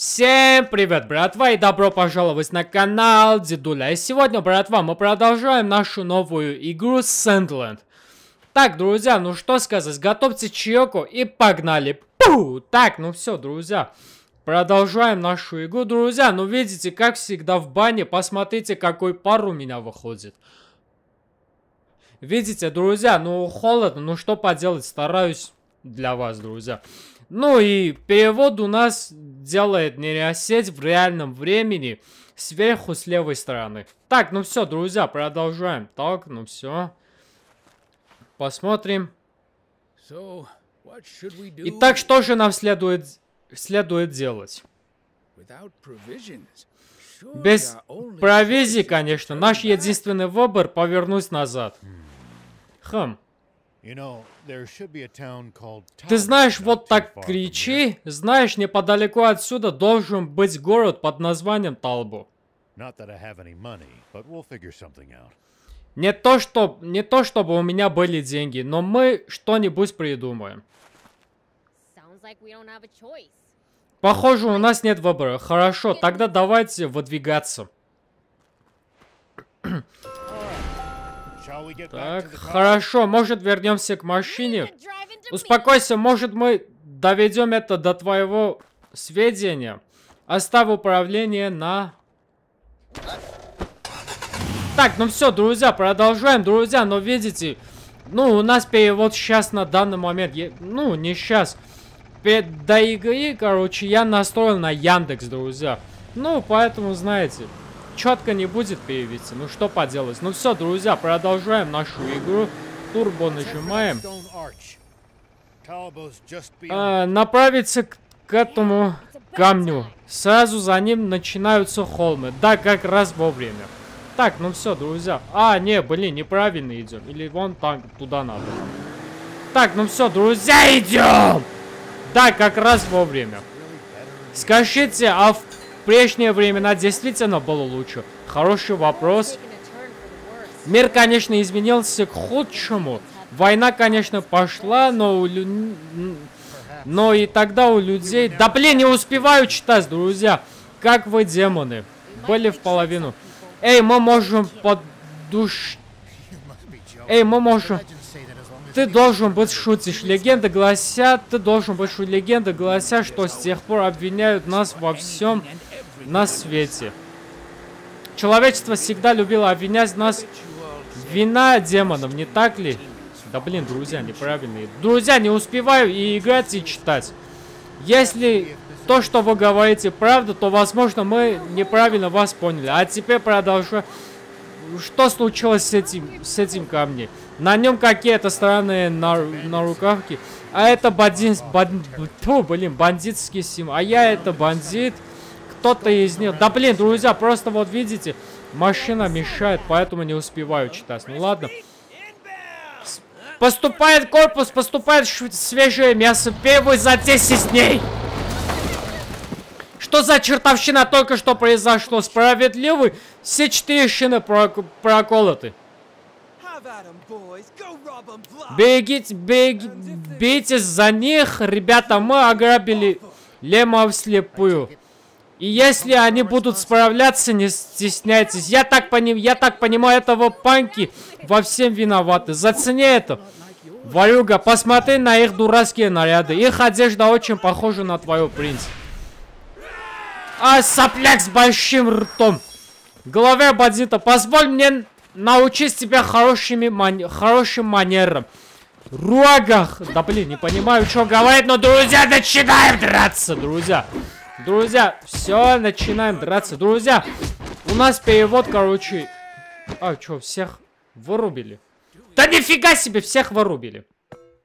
Всем привет, братва, и добро пожаловать на канал Дедуля. И сегодня, братва, мы продолжаем нашу новую игру Сэндленд. Так, друзья, ну что сказать, готовьте чайку и погнали. Пу! Так, ну все, друзья, продолжаем нашу игру. Друзья, ну видите, как всегда в бане, посмотрите, какой пар у меня выходит. Видите, друзья, ну холодно, ну что поделать, стараюсь для вас, друзья. Ну и перевод у нас делает нейросеть в реальном времени сверху с левой стороны. Так, ну все, друзья, продолжаем. Так, ну все. Посмотрим. Итак, что же нам следует, следует делать? Без провизии, конечно. Наш единственный выбор — повернуть назад. Хм. хм. Ты знаешь, вот так кричи, знаешь, неподалеку отсюда должен быть город под названием Талбу. Не то, что, не то, чтобы у меня были деньги, но мы что-нибудь придумаем. Похоже, у нас нет выбора. Хорошо, тогда давайте выдвигаться. Так, хорошо, может вернемся к машине? Успокойся, может мы доведем это до твоего сведения. Оставь управление на... Так, ну все, друзья, продолжаем, друзья, но ну видите, ну, у нас перевод сейчас на данный момент, ну, не сейчас, до игры, короче, я настроил на Яндекс, друзья. Ну, поэтому, знаете, четко не будет появиться. Ну что поделать. Ну все, друзья, продолжаем нашу игру. Турбо нажимаем. Э, направиться к, к этому камню. Сразу за ним начинаются холмы. Да, как раз вовремя. Так, ну все, друзья. А, не, блин, неправильно идем. Или вон там, туда надо. Так, ну все, друзья, идем! Да, как раз вовремя. Скажите, а в в прежние времена действительно было лучше. Хороший вопрос. Мир, конечно, изменился к худшему. Война, конечно, пошла, но у лю... но и тогда у людей... Да блин, не успеваю читать, друзья. Как вы, демоны, были в половину. Эй, мы можем под душ... Эй, мы можем... Ты должен быть шутишь. Легенды гласят, ты должен быть шутишь. Легенды гласят, что с тех пор обвиняют нас во всем на свете. Человечество всегда любило обвинять нас вина демонов, не так ли? Да блин, друзья, неправильные. Друзья, не успеваю и играть, и читать. Если то, что вы говорите, правда, то, возможно, мы неправильно вас поняли. А теперь продолжу. Что случилось с этим, с этим камнем? На нем какие-то странные на, на рукавке. А это бандит... Бан, тьфу, блин, бандитский сим. А я это бандит... Тот-то из них. Да блин, друзья, просто вот видите, машина мешает, поэтому не успеваю читать. Ну ладно. Поступает корпус, поступает свежее мясо. Первый за 10 дней. Что за чертовщина только что произошло? Справедливый? Все четыре шины прок проколоты. Бегите, беги, бейтесь за них. Ребята, мы ограбили Лема вслепую. И если они будут справляться, не стесняйтесь. Я так, пони я так понимаю, этого панки во всем виноваты. Зацени это. Варюга, посмотри на их дурацкие наряды. Их одежда очень похожа на твою, принц. А, сопляк с большим ртом. Главе бандита, позволь мне научить тебя хорошими ман хорошим манерам. Руагах. Да блин, не понимаю, что говорит, но друзья, начинаем драться, друзья. Друзья, все, начинаем драться. Друзья, у нас перевод, короче. А, что, всех вырубили? Да нифига себе, всех вырубили.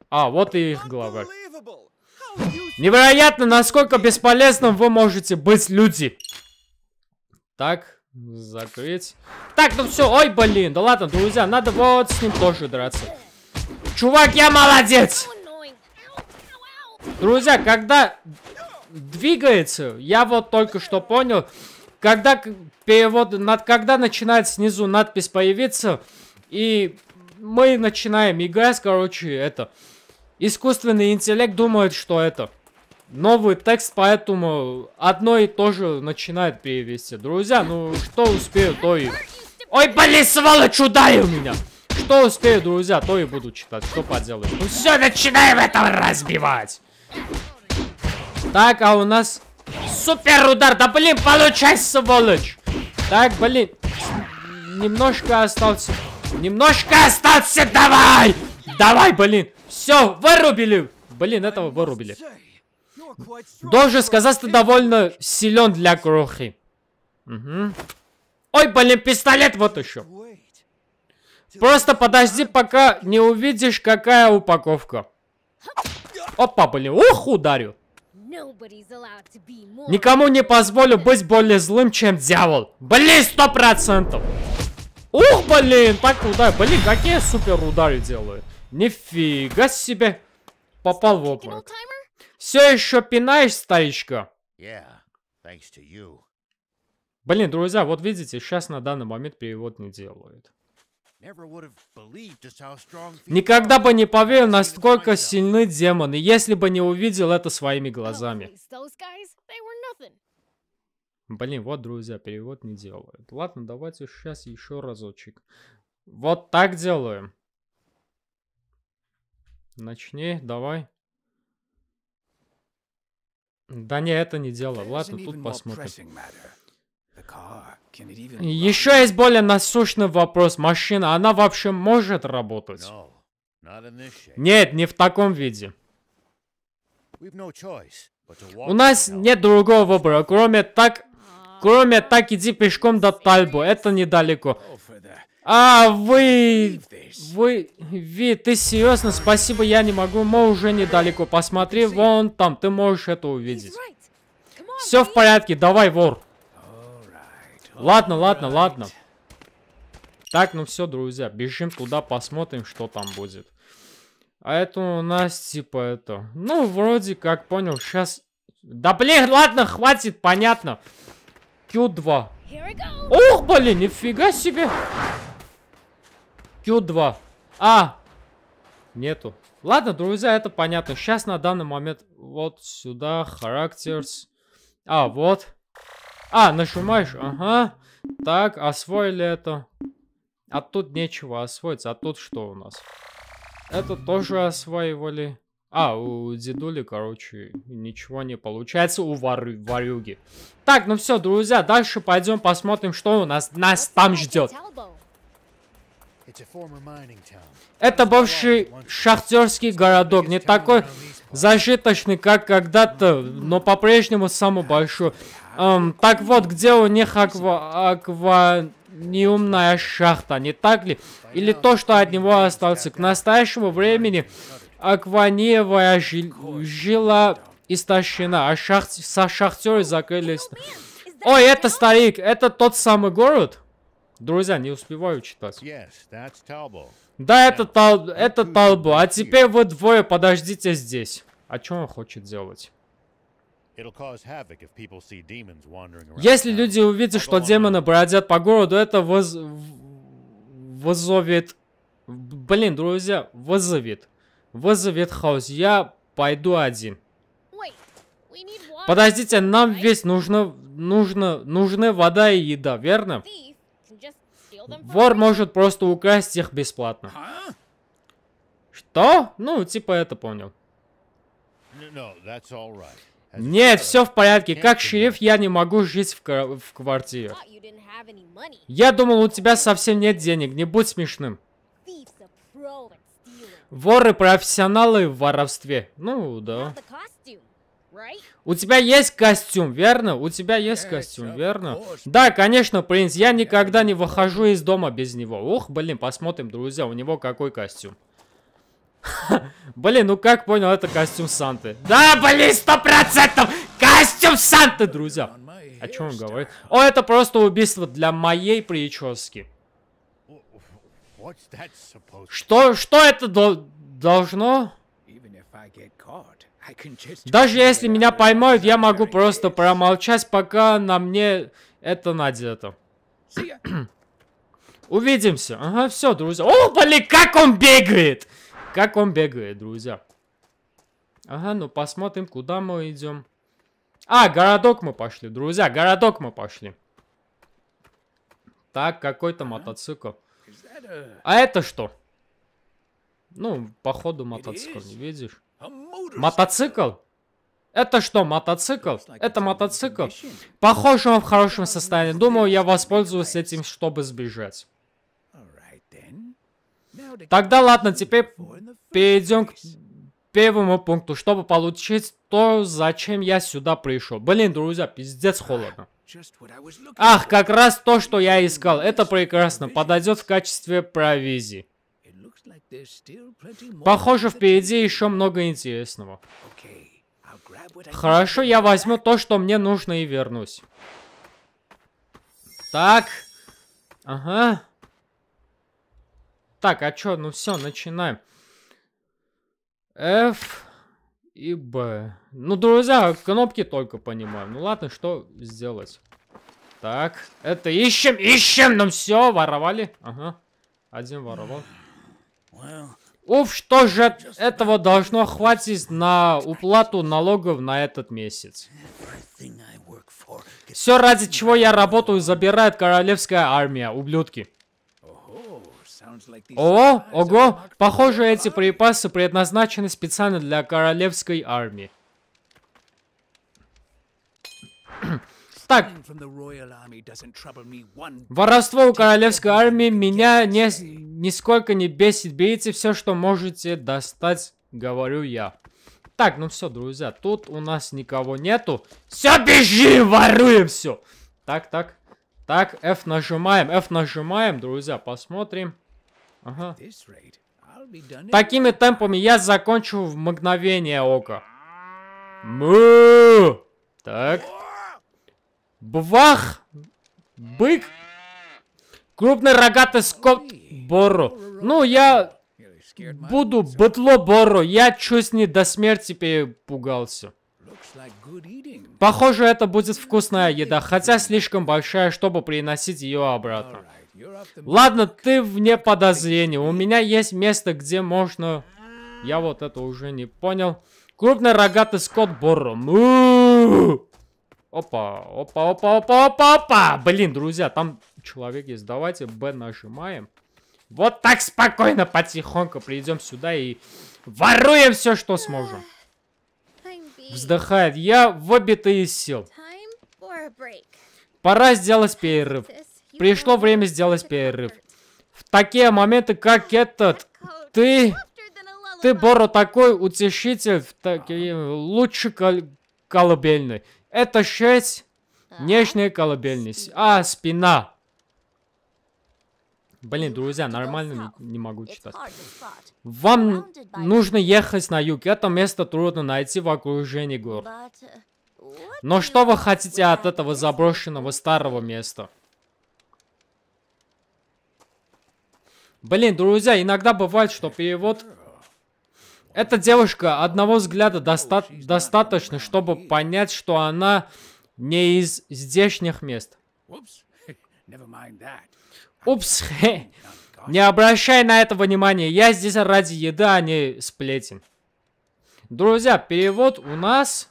А, вот и их главы. Невероятно, насколько бесполезным вы можете быть, люди. Так, закрыть. Так, ну все, ой, блин, да ладно, друзья, надо вот с ним тоже драться. Чувак, я молодец! Друзья, когда двигается. Я вот только что понял, когда перевод, над, когда начинает снизу надпись появиться, и мы начинаем играть, короче, это. Искусственный интеллект думает, что это новый текст, поэтому одно и то же начинает перевести. Друзья, ну что успею, то и... Ой, блин, сволочь, ударил меня! Что успею, друзья, то и буду читать, что поделать. Ну все, начинаем это разбивать! Так, а у нас супер удар. Да блин, получай, сволочь. Так, блин. Немножко остался. Немножко остался, давай. Давай, блин. Все, вырубили. Блин, этого вырубили. Должен сказать, ты довольно силен для крохи. Угу. Ой, блин, пистолет вот еще. Просто подожди, пока не увидишь, какая упаковка. Опа, блин, ух, ударю. Никому не позволю быть более злым, чем дьявол. Блин, сто процентов. Ух, блин, так удар. Блин, какие супер удары делаю. Нифига себе. Попал в обморок. Все еще пинаешь, старичка? Блин, друзья, вот видите, сейчас на данный момент перевод не делают. Никогда бы не поверил, насколько сильны демоны, если бы не увидел это своими глазами. Блин, вот, друзья, перевод не делают. Ладно, давайте сейчас еще разочек. Вот так делаем. Начни, давай. Да не, это не дело. Ладно, тут посмотрим. Еще есть более насущный вопрос. Машина, она вообще может работать? Нет, не в таком виде. У нас нет другого выбора, кроме так... Кроме так иди пешком до Тальбу, это недалеко. Oh, а, вы... Вы... Ви, ты серьезно? Спасибо, я не могу, мы уже недалеко. Посмотри вон там, ты можешь это увидеть. Все в порядке, давай, вор. Ладно, ладно, ладно. Так, ну все, друзья, бежим туда, посмотрим, что там будет. А это у нас типа это... Ну, вроде как, понял, сейчас... Да блин, ладно, хватит, понятно. Q2. Ух, блин, нифига себе. Q2. А, нету. Ладно, друзья, это понятно. Сейчас на данный момент вот сюда характерс. А, вот. А, нажимаешь, ага. Так, освоили это. А тут нечего освоиться. А тут что у нас? Это тоже осваивали. А, у дедули, короче, ничего не получается. У варюги. Так, ну все, друзья, дальше пойдем посмотрим, что у нас нас там ждет. Это бывший шахтерский городок, не такой зажиточный, как когда-то, но по-прежнему самый большой. Эм, так вот, где у них аква... акваниумная шахта, не так ли? Или то, что от него остался. К настоящему времени акваниевая жила истощена, а шахт... со шахтеры закрылись. Ой, это старик, это тот самый город? Друзья, не успеваю читать. Да, это, тол... это толба. А теперь вы двое подождите здесь. А что он хочет делать? Если люди увидят, что демоны бродят по городу, это воз... вызовет... Блин, друзья, вызовет. Вызовет хаос. Я пойду один. Подождите, нам весь нужно, нужно, нужны вода и еда, верно? Вор может просто украсть их бесплатно. Что? Ну, типа это понял. Нет, все в порядке. Как шериф, я не могу жить в, в квартире. Я думал, у тебя совсем нет денег. Не будь смешным. Воры профессионалы в воровстве. Ну, да. У тебя есть костюм, верно? У тебя есть костюм, верно? Да, конечно, принц. Я никогда не выхожу из дома без него. Ух, блин, посмотрим, друзья, у него какой костюм. Блин, ну как понял, это костюм Санты. Да, блин, сто процентов! Костюм Санты, друзья! О чем он говорит? О, это просто убийство для моей прически. Что, что это до должно? Даже если меня поймают, я могу просто промолчать, пока на мне это надето. Увидимся. Ага, все, друзья. О, блин, как он бегает! Как он бегает, друзья. Ага, ну посмотрим, куда мы идем. А, городок мы пошли, друзья, городок мы пошли. Так, какой-то мотоцикл. А это что? Ну, походу мотоцикл, не видишь? Мотоцикл? Это что, мотоцикл? Это мотоцикл? Похоже, он в хорошем состоянии. Думаю, я воспользуюсь этим, чтобы сбежать. Тогда ладно, теперь перейдем к первому пункту, чтобы получить то, зачем я сюда пришел. Блин, друзья, пиздец холодно. Ах, как раз то, что я искал. Это прекрасно, подойдет в качестве провизии. Похоже, впереди еще много интересного. Хорошо, я возьму то, что мне нужно и вернусь. Так. Ага. Так, а чё, ну все, начинаем. F и B. Ну, друзья, кнопки только понимаю. Ну ладно, что сделать? Так, это ищем, ищем, ну все, воровали. Ага, один воровал. Уф, что же этого должно хватить на уплату налогов на этот месяц? Все ради чего я работаю, забирает королевская армия, ублюдки. О, ого! Похоже, эти припасы предназначены специально для королевской армии. Так. Воровство у королевской армии меня не, нисколько не бесит. Берите все, что можете достать, говорю я. Так, ну все, друзья, тут у нас никого нету. Все, бежим, воруем все. Так, так. Так, F нажимаем, F нажимаем, друзья, посмотрим. Ага. Такими темпами я закончу в мгновение ока. Мы, Так. Бвах! Бык! Крупный рогатый скот Бору. Ну, я буду бытло Бору. Я чуть не до смерти перепугался. Похоже, это будет вкусная еда, хотя слишком большая, чтобы приносить ее обратно. Ладно, ты вне подозрений. У меня есть место, где можно... Я вот это уже не понял. Крупный рогатый скот Бором. Опа, опа, опа, опа, опа, опа. Блин, друзья, там человек есть. Давайте Б нажимаем. Вот так спокойно, потихоньку придем сюда и воруем все, что сможем. Вздыхает я, выбитый из сил. Пора сделать перерыв. Пришло время сделать перерыв. В такие моменты, как этот, ты... Ты, Боро, такой утешитель, такие, лучше кол колыбельной. Это шесть нежные колыбельные. А, спина. Блин, друзья, нормально не могу читать. Вам нужно ехать на юг. Это место трудно найти в окружении гор. Uh, Но что вы хотите от этого заброшенного старого места? Блин, друзья, иногда бывает, что перевод... Эта девушка одного взгляда доста... достаточно, чтобы понять, что она не из здешних мест. Упс, oh, Не обращай на это внимания. Я здесь ради еды, а не сплетен. Друзья, перевод у нас...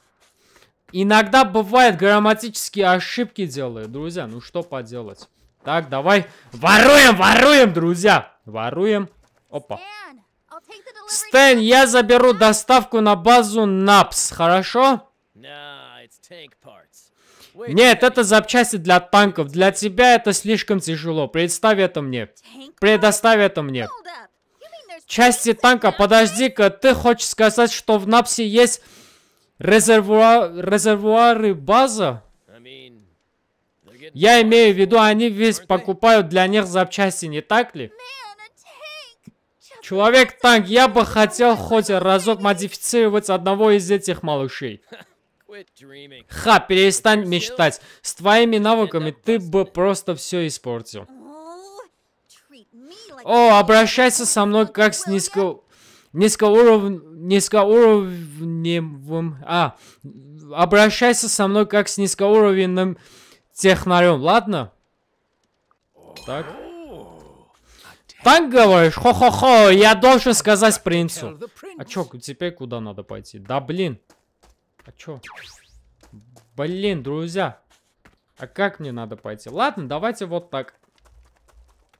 Иногда бывает грамматические ошибки делают. Друзья, ну что поделать. Так, давай. Воруем, воруем, друзья. Воруем. Опа. Стэн, я заберу доставку на базу НАПС, хорошо? Нет, это запчасти для танков. Для тебя это слишком тяжело. Представь это мне. Предоставь это мне. Части танка, подожди-ка, ты хочешь сказать, что в Напсе есть резервуар, резервуары база? Я имею в виду, они весь покупают для них запчасти, не так ли? Человек-танк, я бы хотел хоть разок модифицировать одного из этих малышей. Ха, перестань мечтать. С твоими навыками ты бы просто все испортил. О, обращайся со мной как с низко... Низкоуров... низкоуровневым... А, обращайся со мной как с низкоуровневым технарем, ладно? Так. Так говоришь? Хо-хо-хо, я должен сказать принцу. А чё, теперь куда надо пойти? Да блин. А чё? Блин, друзья. А как мне надо пойти? Ладно, давайте вот так.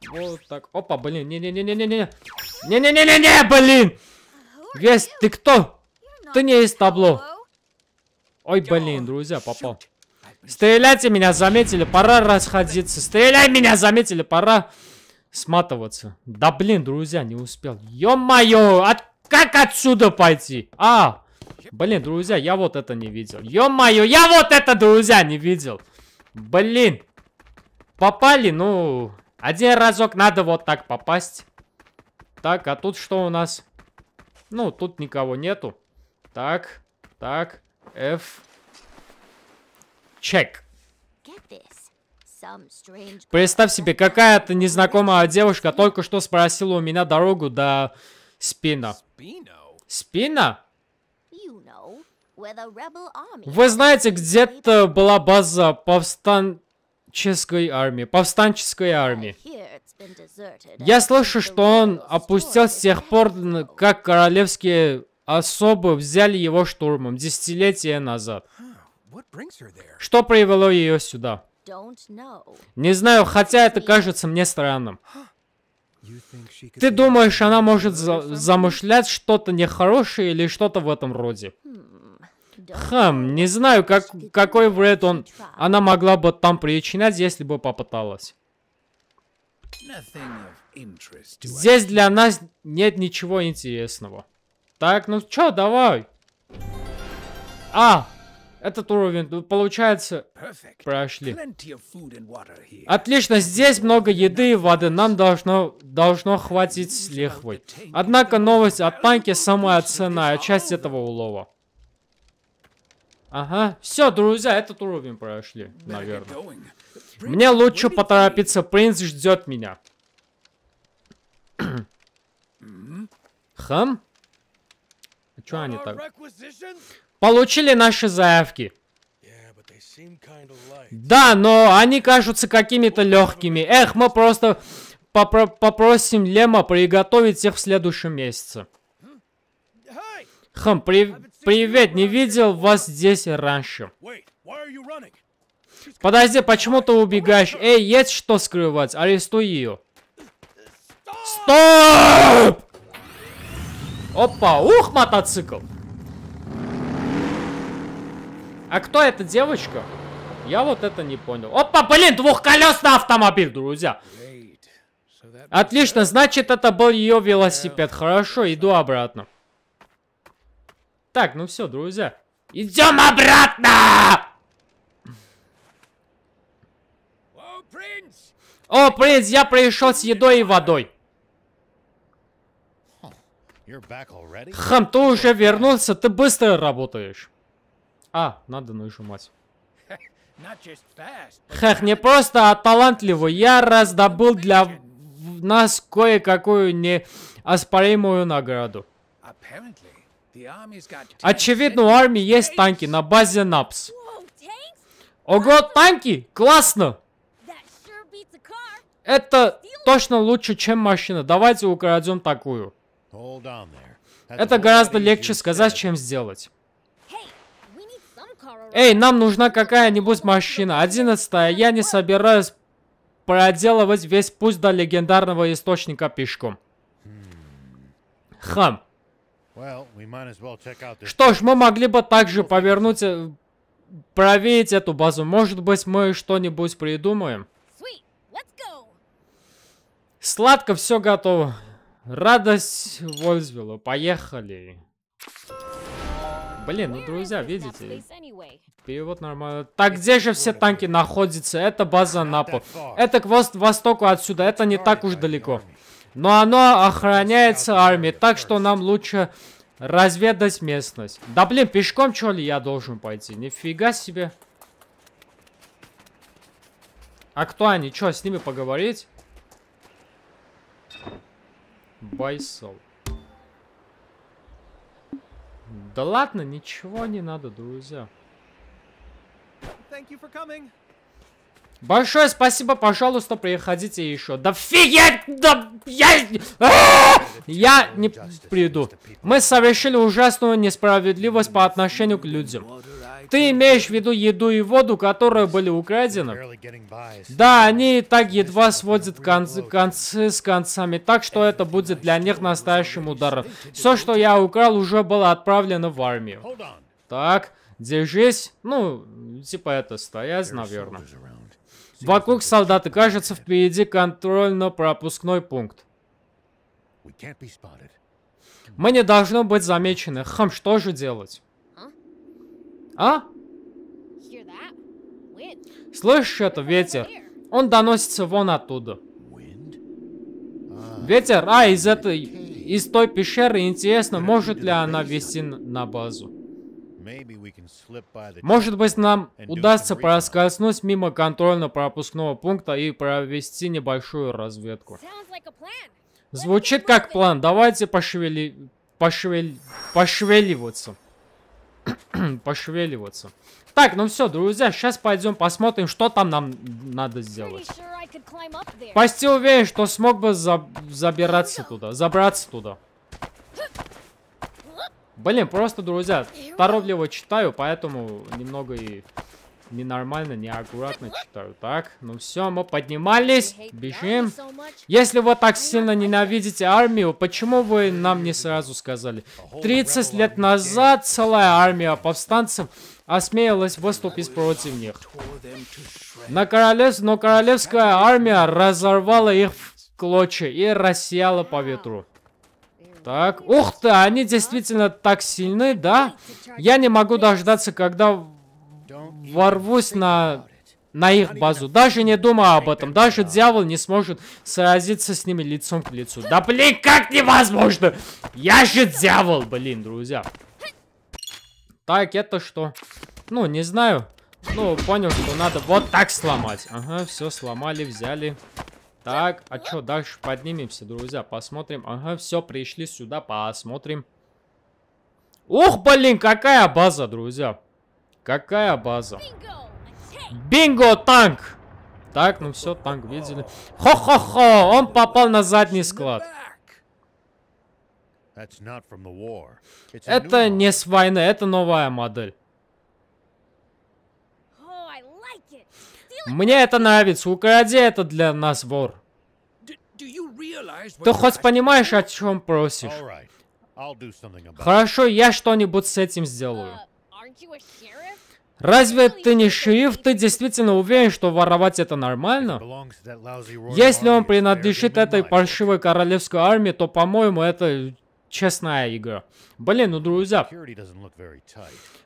Вот так. Опа, блин. Не-не-не-не-не-не. Не-не-не-не-не, блин. Весь, ты кто? Ты не из табло. Ой, блин, друзья, попал. Стреляйте меня, заметили, пора расходиться. Стреляй меня, заметили, пора сматываться. Да блин, друзья, не успел. Ё-моё, от... как отсюда пойти? А, блин, друзья, я вот это не видел. Ё-моё, я вот это, друзья, не видел. Блин, попали, ну, один разок надо вот так попасть. Так, а тут что у нас? Ну, тут никого нету. Так, так, F. Чек. Представь себе, какая-то незнакомая девушка только что спросила у меня дорогу до Спина. Спина? Вы знаете, где-то была база повстанческой армии. Повстанческой армии. Я слышу, что он опустил с тех пор, как королевские особы взяли его штурмом десятилетия назад. Что привело ее сюда? Не знаю, хотя это кажется мне странным. Ты думаешь, она может за замышлять что-то нехорошее или что-то в этом роде? Хм, не знаю, как, какой вред он, она могла бы там причинять, если бы попыталась. Здесь для нас нет ничего интересного. Так, ну чё, давай. А, этот уровень, ну, получается, прошли. Отлично, здесь много еды и воды, нам должно, должно хватить с лихвой. Однако новость от Панки самая ценная часть этого улова. Ага, все, друзья, этот уровень прошли, наверное. Мне лучше поторопиться, принц ждет меня. Хм? А чё они так? получили наши заявки. Да, но они кажутся какими-то легкими. Эх, мы просто попро попросим Лема приготовить их в следующем месяце. Хм, при привет, не видел вас здесь раньше. Подожди, почему ты убегаешь? Эй, есть что скрывать? Арестуй ее. Стоп! Опа, ух, мотоцикл. А кто эта девочка? Я вот это не понял. Опа, блин, двухколесный автомобиль, друзья. Отлично, значит, это был ее велосипед. Хорошо, иду обратно. Так, ну все, друзья. Идем обратно! О, принц, я пришел с едой и водой. Хам, ты уже вернулся, ты быстро работаешь. А, надо, ну еще мать. Хех, не просто, а талантливый. Я раздобыл для нас кое-какую неоспоримую награду. Очевидно, у армии есть танки на базе НАПС. Ого, танки! Классно! Это точно лучше, чем машина. Давайте украдем такую. Это гораздо легче сказать, чем сделать. Эй, нам нужна какая-нибудь машина. Одиннадцатая. Я не собираюсь проделывать весь путь до легендарного источника пешком. Хам. Что ж, мы могли бы также повернуть, э, проверить эту базу. Может быть, мы что-нибудь придумаем. Сладко, все готово. Радость Вользвилла. Поехали. Блин, ну, друзья, видите, Перевод нормально. Так где же все танки находятся? Это база Напо. Это к востоку отсюда. Это не так уж далеко. Но оно охраняется армией, так что нам лучше разведать местность. Да блин, пешком что ли я должен пойти? Нифига себе. А кто они? Что, с ними поговорить? Байсол. Да ладно, ничего не надо, друзья. Большое спасибо, пожалуйста, приходите еще. Да фигеть! Да я... А! Я не приду. Мы совершили ужасную несправедливость по отношению к людям. Ты имеешь в виду еду и воду, которые были украдены? Да, они и так едва сводят концы, концы с концами, так что это будет для них настоящим ударом. Все, что я украл, уже было отправлено в армию. Так... Держись. Ну, типа это стоять, наверное. Вокруг солдаты. Кажется, впереди контрольно-пропускной пункт. Мы не должны быть замечены. Хм, что же делать? А? Слышишь это, ветер? Он доносится вон оттуда. А. Ветер? А, из этой... Из той пещеры, интересно, может ли она вести на базу? Может быть, нам удастся проскользнуть мимо контрольно-пропускного пункта и провести небольшую разведку. Звучит как план. Давайте пошевели... Пошевель... Пошевеливаться. Пошевеливаться. Так, ну все, друзья, сейчас пойдем посмотрим, что там нам надо сделать. Почти уверен, что смог бы за... забираться туда. Забраться туда. Блин, просто, друзья, торопливо читаю, поэтому немного и ненормально, неаккуратно читаю. Так, ну все, мы поднимались, бежим. Если вы так сильно ненавидите армию, почему вы нам не сразу сказали? 30 лет назад целая армия повстанцев осмеялась выступить против них. На королев... Но королевская армия разорвала их в клочья и рассияла по ветру. Так, ух ты, они действительно так сильны, да? Я не могу дождаться, когда ворвусь на, на их базу. Даже не думаю об этом, даже дьявол не сможет сразиться с ними лицом к лицу. Да блин, как невозможно! Я же дьявол, блин, друзья. Так, это что? Ну, не знаю. Ну, понял, что надо вот так сломать. Ага, все сломали, взяли. Так, а что, дальше поднимемся, друзья, посмотрим. Ага, все, пришли сюда, посмотрим. Ух, блин, какая база, друзья. Какая база. Бинго, танк! Так, ну все, танк видели. Хо-хо-хо, он попал на задний склад. Это не с войны, это новая модель. Мне это нравится, укради это для нас, вор. Ты хоть понимаешь, о чем просишь? Хорошо, я что-нибудь с этим сделаю. Uh, Разве ты не шериф? Ты действительно уверен, что воровать это нормально? Если он принадлежит этой паршивой королевской армии, то, по-моему, это Честная игра. Блин, ну, друзья.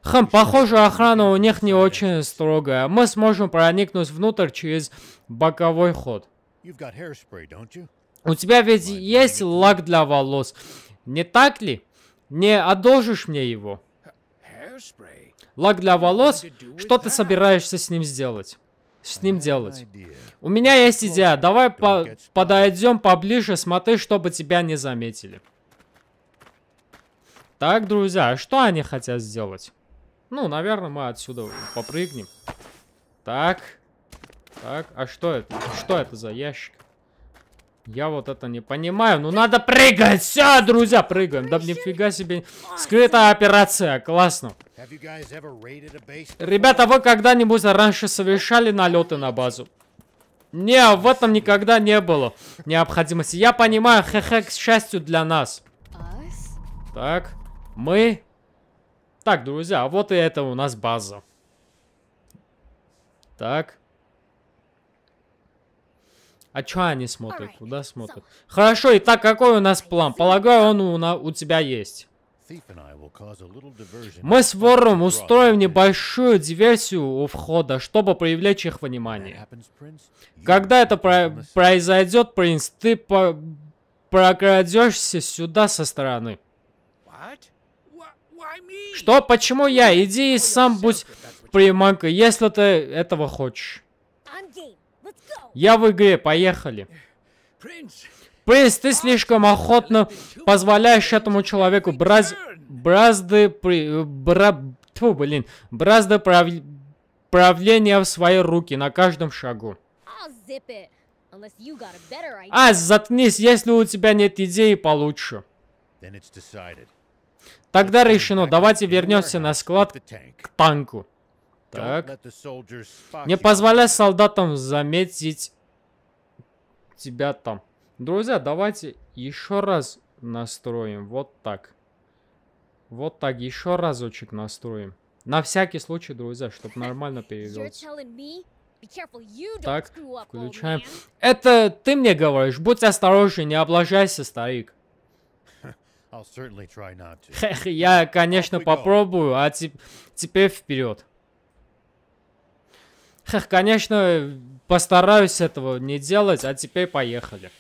Хм, похоже, охрана у них не очень строгая. Мы сможем проникнуть внутрь через боковой ход. У тебя ведь есть лак для волос, не так ли? Не одолжишь мне его? Лак для волос? Что ты собираешься с ним сделать? С ним делать? У меня есть идея. Давай по подойдем поближе, смотри, чтобы тебя не заметили. Так, друзья, а что они хотят сделать? Ну, наверное, мы отсюда попрыгнем. Так. Так, а что это? Что это за ящик? Я вот это не понимаю. Ну, надо прыгать! Все, друзья, прыгаем. Да нифига себе. Скрытая операция. Классно. Ребята, вы когда-нибудь раньше совершали налеты на базу? Не, в этом никогда не было необходимости. Я понимаю, хе-хе, к счастью для нас. Так мы... Так, друзья, вот и это у нас база. Так. А чё они смотрят? Куда смотрят? Хорошо, итак, какой у нас план? Полагаю, он у, на, у тебя есть. Мы с вором устроим небольшую диверсию у входа, чтобы привлечь их внимание. Когда это про произойдет, принц, ты по прокрадешься сюда со стороны. Что? Почему я? Иди и сам будь приманкой, если ты этого хочешь. Я в игре, поехали. Принц, ты слишком охотно позволяешь этому человеку брать бразды... При, бра, тьфу, блин. Бразды прав, правления в свои руки на каждом шагу. А, заткнись, если у тебя нет идеи получше. Тогда решено, давайте вернемся на склад к танку. Так. Не позволяй солдатам заметить тебя там. Друзья, давайте еще раз настроим. Вот так. Вот так, еще разочек настроим. На всякий случай, друзья, чтобы нормально перевел. Так, включаем. Это ты мне говоришь, будь осторожен, не облажайся, старик. я, конечно, попробую, а теп теперь вперед. Хех, конечно, постараюсь этого не делать, а теперь поехали.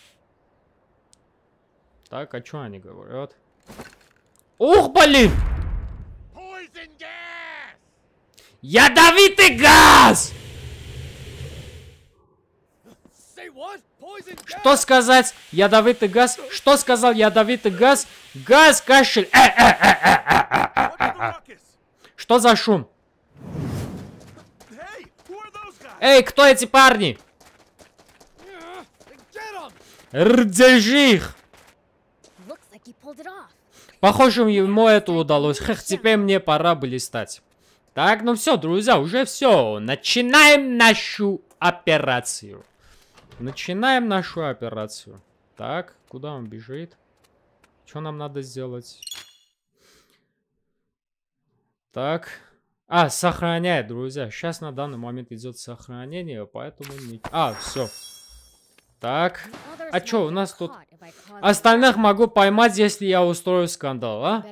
Так, а что они говорят? Ух, блин! Ядовитый газ! Что сказать? Ядовитый газ. Что сказал ядовитый газ? Газ, кашель. Э, э, э, э, э, э, э. э. Что за шум? Эй, кто эти парни? Рдежи их! Похоже, ему это удалось. Хех, теперь мне пора бы листать. Так, ну все, друзья, уже все. Начинаем нашу операцию. Начинаем нашу операцию. Так, куда он бежит? Что нам надо сделать? Так. А, сохраняет, друзья. Сейчас на данный момент идет сохранение, поэтому... Не... А, все. Так. А что, у нас тут... Остальных могу поймать, если я устрою скандал, а?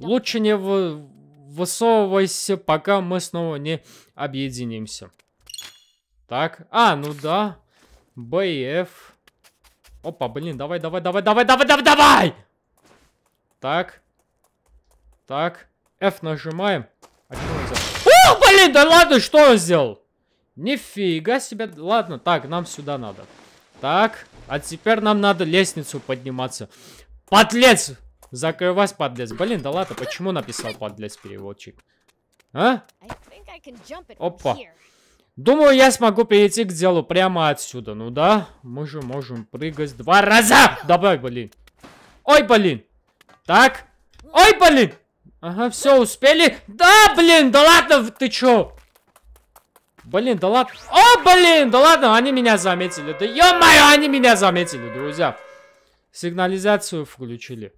Лучше не высовывайся, пока мы снова не объединимся. Так. А, ну да. БФ. Опа, блин, давай, давай, давай, давай, давай, давай, давай! Так. Так. F нажимаем. А что он сделал? О, блин, да ладно, что он сделал? Нифига себе. Ладно, так, нам сюда надо. Так. А теперь нам надо лестницу подниматься. Подлец! Закрывайся, подлец. Блин, да ладно, почему написал подлец переводчик? А? Опа. Думаю, я смогу перейти к делу прямо отсюда. Ну да, мы же можем прыгать два раза. Давай, блин. Ой, блин. Так. Ой, блин. Ага, все, успели. Да, блин, да ладно, ты чё? Блин, да ладно. О, блин, да ладно, они меня заметили. Да ё-моё, они меня заметили, друзья. Сигнализацию включили.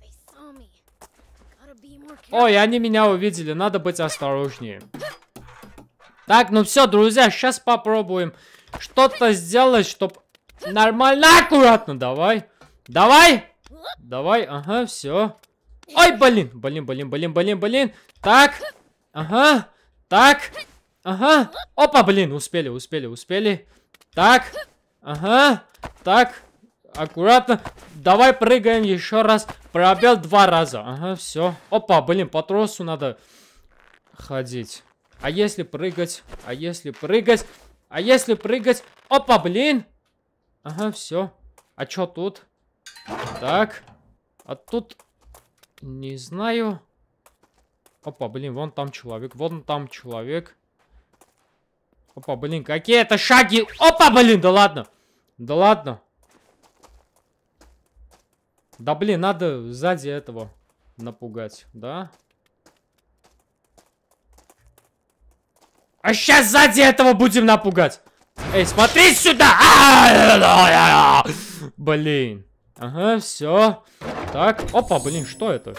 Ой, они меня увидели, надо быть осторожнее. Так, ну все, друзья, сейчас попробуем что-то сделать, чтобы нормально, аккуратно, давай. Давай. Давай, ага, все. Ой, блин, блин, блин, блин, блин, блин. Так, ага, так, ага. Опа, блин, успели, успели, успели. Так, ага, так, аккуратно. Давай прыгаем еще раз. Пробел два раза. Ага, все. Опа, блин, по тросу надо ходить. А если прыгать? А если прыгать? А если прыгать? Опа, блин! Ага, все. А чё тут? Так. А тут... Не знаю. Опа, блин, вон там человек. Вон там человек. Опа, блин, какие это шаги? Опа, блин, да ладно. Да ладно. Да блин, надо сзади этого напугать, да? Да. А сейчас сзади этого будем напугать. Эй, смотри сюда! А, а, а, блин. Ага, все. Так, опа, блин, что это?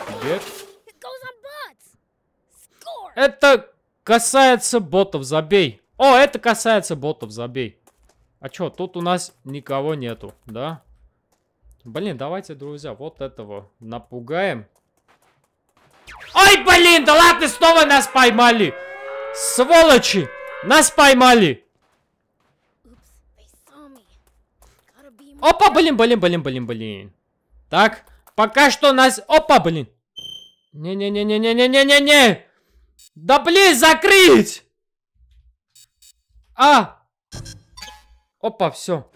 Это касается ботов, забей. О, это касается ботов, забей. А чё, тут у нас никого нету, да? Блин, давайте, друзья, вот этого напугаем. Ой, блин, да ладно, снова нас поймали. Сволочи! Нас поймали! Опа, блин, блин, блин, блин, блин. Так, пока что нас... Опа, блин. Не-не-не-не-не-не-не-не-не. Да, блин, закрыть! А! Опа, все.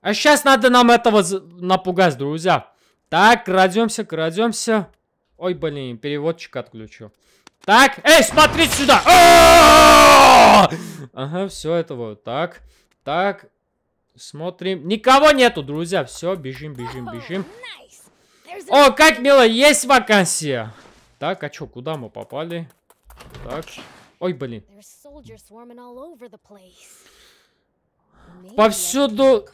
А сейчас надо нам этого напугать, друзья. Так, крадемся, крадемся. Ой, блин, переводчик отключу. Так, эй, смотрите сюда! А! Ага, все это вот так. Так, смотрим. Никого нету, друзья. Все, бежим, бежим, бежим. О, как мило, есть вакансия. Так, а чё, куда мы попали? Так. Ой, блин. Повсюду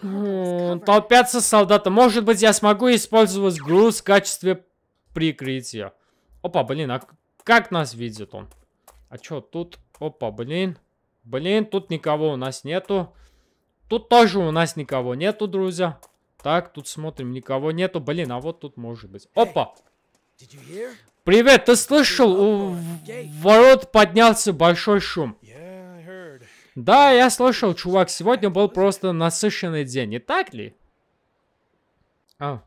толпятся солдаты. Может быть, я смогу использовать груз в качестве прикрытия. Опа, блин, а как нас видит он? А чё, тут... Опа, блин. Блин, тут никого у нас нету. Тут тоже у нас никого нету, друзья. Так, тут смотрим, никого нету. Блин, а вот тут может быть. Опа! Привет, ты слышал? У ворот поднялся большой шум. Да, я слышал, чувак. Сегодня был просто насыщенный день, не так ли? А,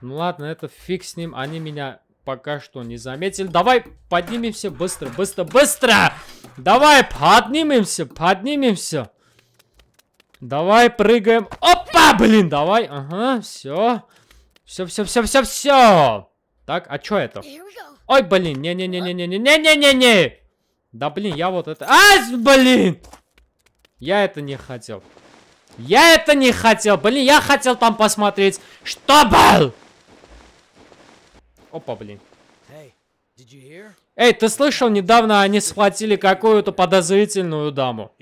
ну ладно, это фиг с ним. Они меня пока что не заметили. Давай поднимемся быстро, быстро, быстро! Давай поднимемся, поднимемся! Давай прыгаем. Опа, блин, давай. Ага, все. Все, все, все, все, все. Так, а что это? Ой, блин, не-не-не-не-не-не-не-не-не. не. Да, блин, я вот это... А, блин! Я это не хотел. Я это не хотел, блин, я хотел там посмотреть, что был! Опа, блин. Эй, ты слышал, недавно они схватили какую-то подозрительную даму?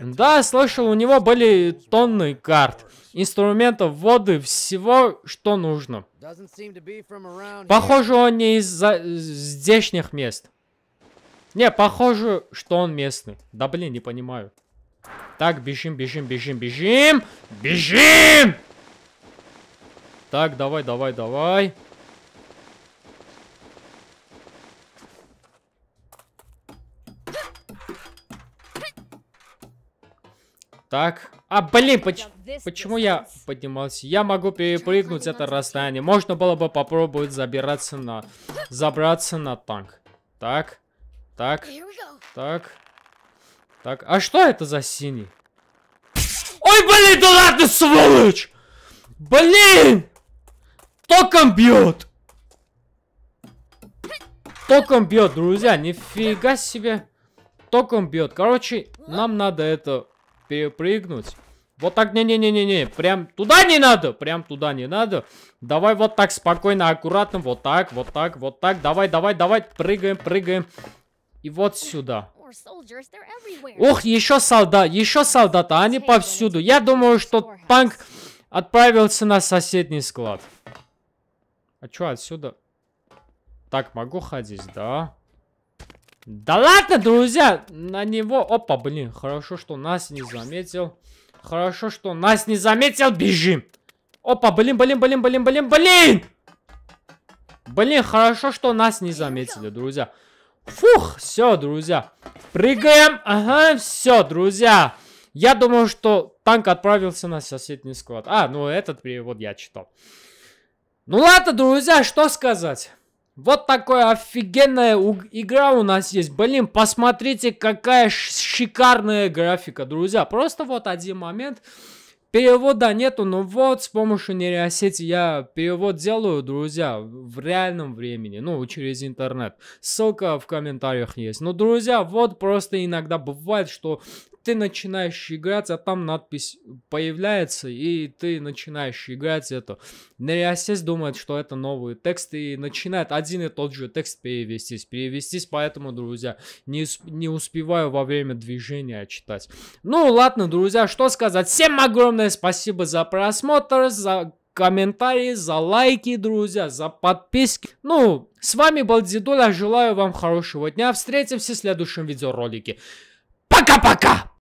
Да, слышал, у него были тонны карт, инструментов, воды, всего, что нужно. Похоже, он не из здешних мест. Не, похоже, что он местный. Да блин, не понимаю. Так, бежим, бежим, бежим, бежим! Бежим! Так, давай, давай, давай. Так. А, блин, поч почему я поднимался? Я могу перепрыгнуть это расстояние. Можно было бы попробовать забираться на... Забраться на танк. Так. Так. Так. Так. А что это за синий? Ой, блин, туда ты сволочь! Блин! Током бьет! Током бьет, друзья, нифига себе. Током бьет. Короче, нам надо это перепрыгнуть. Вот так, не-не-не-не-не, прям туда не надо, прям туда не надо. Давай вот так, спокойно, аккуратно, вот так, вот так, вот так. Давай, давай, давай, прыгаем, прыгаем. И вот сюда. Ох, еще солдат, еще солдата, они а повсюду. Я думаю, что танк отправился на соседний склад. А чё отсюда? Так, могу ходить, да? Да ладно, друзья! На него... Опа, блин, хорошо, что нас не заметил. Хорошо, что нас не заметил. Бежим! Опа, блин, блин, блин, блин, блин, блин! Блин, хорошо, что нас не заметили, друзья. Фух, все, друзья. Прыгаем. Ага, все, друзья. Я думаю, что танк отправился на соседний склад. А, ну этот перевод я читал. Ну ладно, друзья, что сказать. Вот такая офигенная игра у нас есть. Блин, посмотрите, какая шикарная графика, друзья. Просто вот один момент. Перевода нету, но вот с помощью нейросети я перевод делаю, друзья, в реальном времени, ну, через интернет. Ссылка в комментариях есть. Но, друзья, вот просто иногда бывает, что ты начинаешь играть, а там надпись появляется, и ты начинаешь играть это. Нейросеть думает, что это новые тексты, и начинает один и тот же текст перевестись, перевестись, поэтому, друзья, не, не успеваю во время движения читать. Ну, ладно, друзья, что сказать. Всем огромное спасибо за просмотр, за комментарии, за лайки, друзья, за подписки. Ну, с вами был Дедуля, желаю вам хорошего дня, встретимся в следующем видеоролике. Пока-пока!